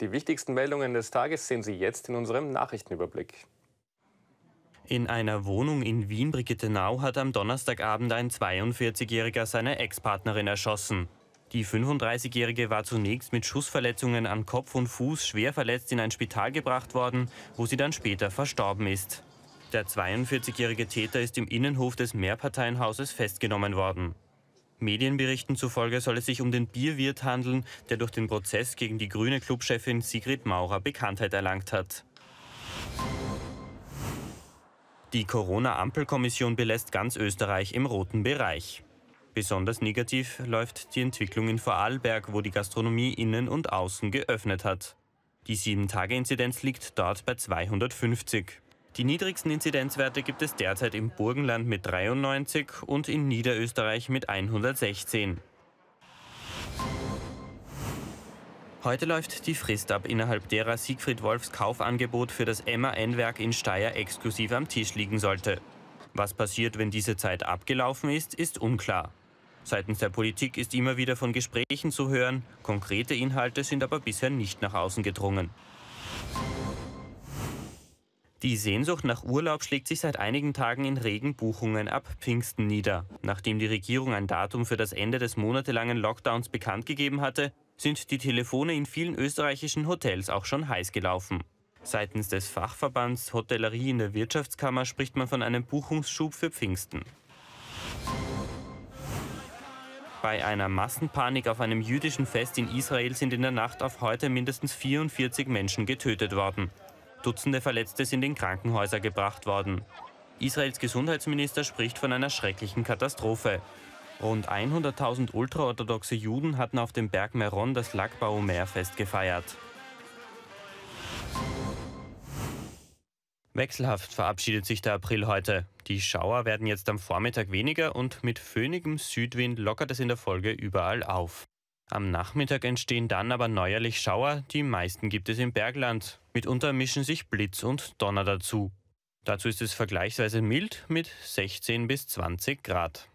Die wichtigsten Meldungen des Tages sehen Sie jetzt in unserem Nachrichtenüberblick. In einer Wohnung in Wien-Brigittenau hat am Donnerstagabend ein 42-Jähriger seine Ex-Partnerin erschossen. Die 35-Jährige war zunächst mit Schussverletzungen an Kopf und Fuß schwer verletzt in ein Spital gebracht worden, wo sie dann später verstorben ist. Der 42-jährige Täter ist im Innenhof des Mehrparteienhauses festgenommen worden. Medienberichten zufolge soll es sich um den Bierwirt handeln, der durch den Prozess gegen die grüne Clubchefin Sigrid Maurer Bekanntheit erlangt hat. Die Corona-Ampelkommission belässt ganz Österreich im roten Bereich. Besonders negativ läuft die Entwicklung in Vorarlberg, wo die Gastronomie innen und außen geöffnet hat. Die 7-Tage-Inzidenz liegt dort bei 250. Die niedrigsten Inzidenzwerte gibt es derzeit im Burgenland mit 93 und in Niederösterreich mit 116. Heute läuft die Frist ab, innerhalb derer Siegfried Wolfs Kaufangebot für das MAN-Werk in Steyr exklusiv am Tisch liegen sollte. Was passiert, wenn diese Zeit abgelaufen ist, ist unklar. Seitens der Politik ist immer wieder von Gesprächen zu hören, konkrete Inhalte sind aber bisher nicht nach außen gedrungen. Die Sehnsucht nach Urlaub schlägt sich seit einigen Tagen in regen Buchungen ab Pfingsten nieder. Nachdem die Regierung ein Datum für das Ende des monatelangen Lockdowns bekannt gegeben hatte, sind die Telefone in vielen österreichischen Hotels auch schon heiß gelaufen. Seitens des Fachverbands Hotellerie in der Wirtschaftskammer spricht man von einem Buchungsschub für Pfingsten. Bei einer Massenpanik auf einem jüdischen Fest in Israel sind in der Nacht auf heute mindestens 44 Menschen getötet worden. Dutzende Verletzte sind in Krankenhäuser gebracht worden. Israels Gesundheitsminister spricht von einer schrecklichen Katastrophe. Rund 100.000 ultraorthodoxe Juden hatten auf dem Berg Meron das Lakba Omer-Fest gefeiert. Wechselhaft verabschiedet sich der April heute. Die Schauer werden jetzt am Vormittag weniger und mit föhnigem Südwind lockert es in der Folge überall auf. Am Nachmittag entstehen dann aber neuerlich Schauer, die meisten gibt es im Bergland. Mitunter mischen sich Blitz und Donner dazu. Dazu ist es vergleichsweise mild mit 16 bis 20 Grad.